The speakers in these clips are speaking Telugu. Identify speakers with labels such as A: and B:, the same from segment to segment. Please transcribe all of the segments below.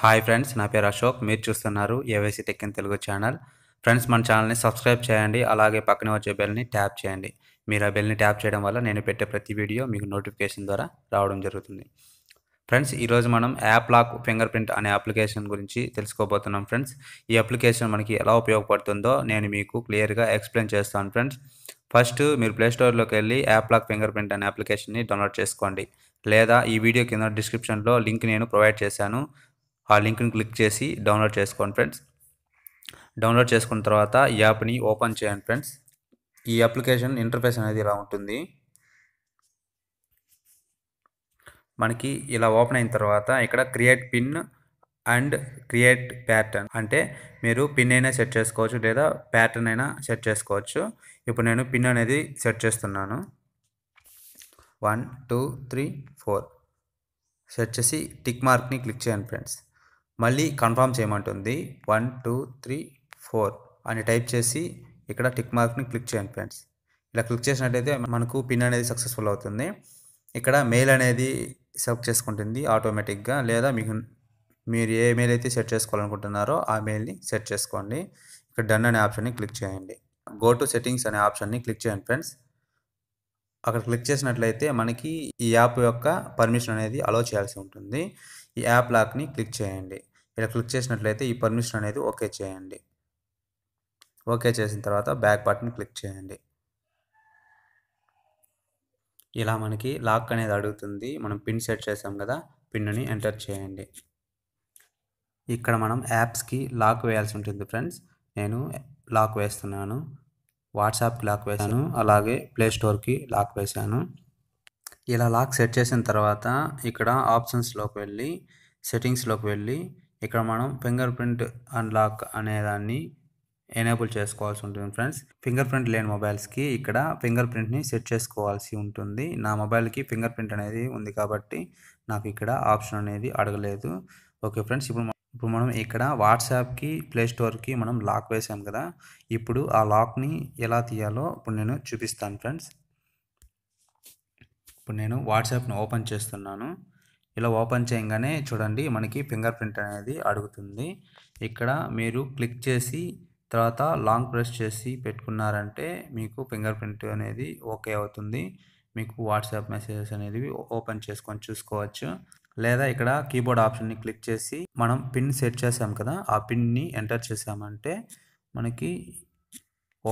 A: హాయ్ ఫ్రెండ్స్ నా పేరు అశోక్ మీరు చూస్తున్నారు AYC tech in Telugu channel friends మన ఛానల్ని సబ్స్క్రైబ్ చేయండి అలాగే పక్కన వచ్చే బెల్ని ట్యాప్ చేయండి మీరు ఆ బెల్ని ట్యాప్ చేయడం వల్ల నేను పెట్టే ప్రతి వీడియో మీకు నోటిఫికేషన్ ద్వారా రావడం జరుగుతుంది ఫ్రెండ్స్ ఈరోజు మనం యాప్ లాక్ ఫింగర్ ప్రింట్ అనే అప్లికేషన్ గురించి తెలుసుకోబోతున్నాం ఫ్రెండ్స్ ఈ అప్లికేషన్ మనకి ఎలా ఉపయోగపడుతుందో నేను మీకు క్లియర్గా ఎక్స్ప్లెయిన్ చేస్తాను ఫ్రెండ్స్ ఫస్ట్ మీరు ప్లేస్టోర్లోకి వెళ్ళి యాప్ లాక్ ఫింగర్ ప్రింట్ అనే అప్లికేషన్ని డౌన్లోడ్ చేసుకోండి లేదా ఈ వీడియో కింద డిస్క్రిప్షన్లో లింక్ నేను ప్రొవైడ్ చేశాను ఆ లింక్ని క్లిక్ చేసి డౌన్లోడ్ చేసుకోండి ఫ్రెండ్స్ డౌన్లోడ్ చేసుకున్న తర్వాత యాప్ని ఓపెన్ చేయండి ఫ్రెండ్స్ ఈ అప్లికేషన్ ఇంటర్ఫేస్ అనేది ఇలా ఉంటుంది మనకి ఇలా ఓపెన్ అయిన తర్వాత ఇక్కడ create pin and create pattern అంటే మీరు పిన్ అయినా సెట్ చేసుకోవచ్చు లేదా ప్యాటర్న్ అయినా సెట్ చేసుకోవచ్చు ఇప్పుడు నేను పిన్ అనేది సెట్ చేస్తున్నాను one two three four set చేసి టిక్ మార్క్ని క్లిక్ చేయండి ఫ్రెండ్స్ మళ్ళీ కన్ఫామ్ చేయమంటుంది వన్ టూ త్రీ ఫోర్ అని టైప్ చేసి ఇక్కడ టిక్ మార్క్ని క్లిక్ చేయండి ఫ్రెండ్స్ ఇలా క్లిక్ చేసినట్టయితే మనకు పిన్ అనేది సక్సెస్ఫుల్ అవుతుంది ఇక్కడ మెయిల్ అనేది సెలెక్ట్ చేసుకుంటుంది ఆటోమేటిక్గా లేదా మీకు మీరు ఏ మెయిల్ అయితే సెట్ చేసుకోవాలనుకుంటున్నారో ఆ మెయిల్ని సెట్ చేసుకోండి ఇక్కడ డన్ అనే ఆప్షన్ని క్లిక్ చేయండి గో టు సెట్టింగ్స్ అనే ఆప్షన్ని క్లిక్ చేయండి ఫ్రెండ్స్ అక్కడ క్లిక్ చేసినట్లయితే మనకి ఈ యాప్ యొక్క పర్మిషన్ అనేది అలో చేయాల్సి ఉంటుంది ఈ యాప్ లాక్ని క్లిక్ చేయండి ఇలా క్లిక్ చేసినట్లయితే ఈ పర్మిషన్ అనేది ఓకే చేయండి ఓకే చేసిన తర్వాత బ్యాక్ బటన్ క్లిక్ చేయండి ఇలా మనకి లాక్ అనేది అడుగుతుంది మనం పిన్ సెట్ చేసాం కదా పిన్ని ఎంటర్ చేయండి ఇక్కడ మనం యాప్స్కి లాక్ వేయాల్సి ఉంటుంది ఫ్రెండ్స్ నేను లాక్ వేస్తున్నాను వాట్సాప్కి లాక్ వేశాను అలాగే ప్లే స్టోర్కి లాక్ వేశాను ఇలా లాక్ సెట్ చేసిన తర్వాత ఇక్కడ ఆప్షన్స్లోకి వెళ్ళి సెట్టింగ్స్లోకి వెళ్ళి ఇక్కడ మనం ఫింగర్ ప్రింట్ అన్లాక్ అనేదాన్ని ఎనేబుల్ చేసుకోవాల్సి ఉంటుంది ఫ్రెండ్స్ ఫింగర్ ప్రింట్ లేని మొబైల్స్కి ఇక్కడ ఫింగర్ ప్రింట్ని సెట్ చేసుకోవాల్సి ఉంటుంది నా మొబైల్కి ఫింగర్ ప్రింట్ అనేది ఉంది కాబట్టి నాకు ఇక్కడ ఆప్షన్ అనేది అడగలేదు ఓకే ఫ్రెండ్స్ ఇప్పుడు ఇప్పుడు మనం ఇక్కడ వాట్సాప్కి ప్లేస్టోర్కి మనం లాక్ వేసాం కదా ఇప్పుడు ఆ లాక్ని ఎలా తీయాలో ఇప్పుడు నేను చూపిస్తాను ఫ్రెండ్స్ ఇప్పుడు నేను వాట్సాప్ని ఓపెన్ చేస్తున్నాను ఇలా ఓపెన్ చేయగానే చూడండి మనకి ఫింగర్ ప్రింట్ అనేది అడుగుతుంది ఇక్కడ మీరు క్లిక్ చేసి తర్వాత లాంగ్ ప్రెస్ చేసి పెట్టుకున్నారంటే మీకు ఫింగర్ ప్రింట్ అనేది ఓకే అవుతుంది మీకు వాట్సాప్ మెసేజెస్ అనేది ఓపెన్ చేసుకొని చూసుకోవచ్చు లేదా ఇక్కడ కీబోర్డ్ ఆప్షన్ని క్లిక్ చేసి మనం పిన్ సెట్ చేసాం కదా ఆ పిన్ని ఎంటర్ చేసామంటే మనకి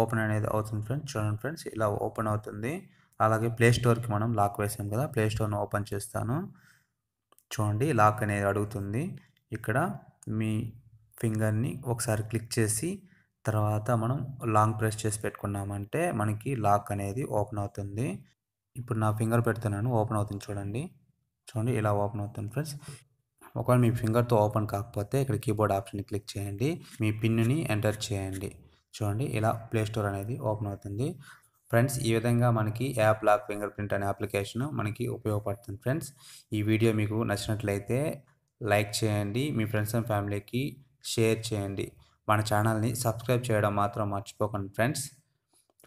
A: ఓపెన్ అనేది అవుతుంది ఫ్రెండ్స్ చూడండి ఫ్రెండ్స్ ఇలా ఓపెన్ అవుతుంది అలాగే ప్లే స్టోర్కి మనం లాక్ వేసాం కదా ప్లే స్టోర్ను ఓపెన్ చేస్తాను చూడండి లాక్ అనేది అడుగుతుంది ఇక్కడ మీ ఫింగర్ని ఒకసారి క్లిక్ చేసి తర్వాత మనం లాంగ్ ప్రెస్ చేసి పెట్టుకున్నామంటే మనకి లాక్ అనేది ఓపెన్ అవుతుంది ఇప్పుడు నా ఫింగర్ పెడుతున్నాను ఓపెన్ అవుతుంది చూడండి చూడండి ఇలా ఓపెన్ అవుతుంది ఫ్రెండ్స్ ఒకవేళ మీ ఫింగర్తో ఓపెన్ కాకపోతే ఇక్కడ కీబోర్డ్ ఆప్షన్ని క్లిక్ చేయండి మీ పిన్ని ఎంటర్ చేయండి చూడండి ఇలా ప్లే స్టోర్ అనేది ఓపెన్ అవుతుంది ఫ్రెండ్స్ ఈ విధంగా మనకి యాప్ లాక్ ఫింగర్ ప్రింట్ అనే అప్లికేషన్ మనకి ఉపయోగపడుతుంది ఫ్రెండ్స్ ఈ వీడియో మీకు నచ్చినట్లయితే లైక్ చేయండి మీ ఫ్రెండ్స్ అండ్ ఫ్యామిలీకి షేర్ చేయండి మన ఛానల్ని సబ్స్క్రైబ్ చేయడం మాత్రం మర్చిపోకండి ఫ్రెండ్స్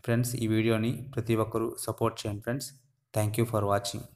A: ఫ్రెండ్స్ ఈ వీడియోని ప్రతి ఒక్కరూ సపోర్ట్ చేయండి friends thank you for watching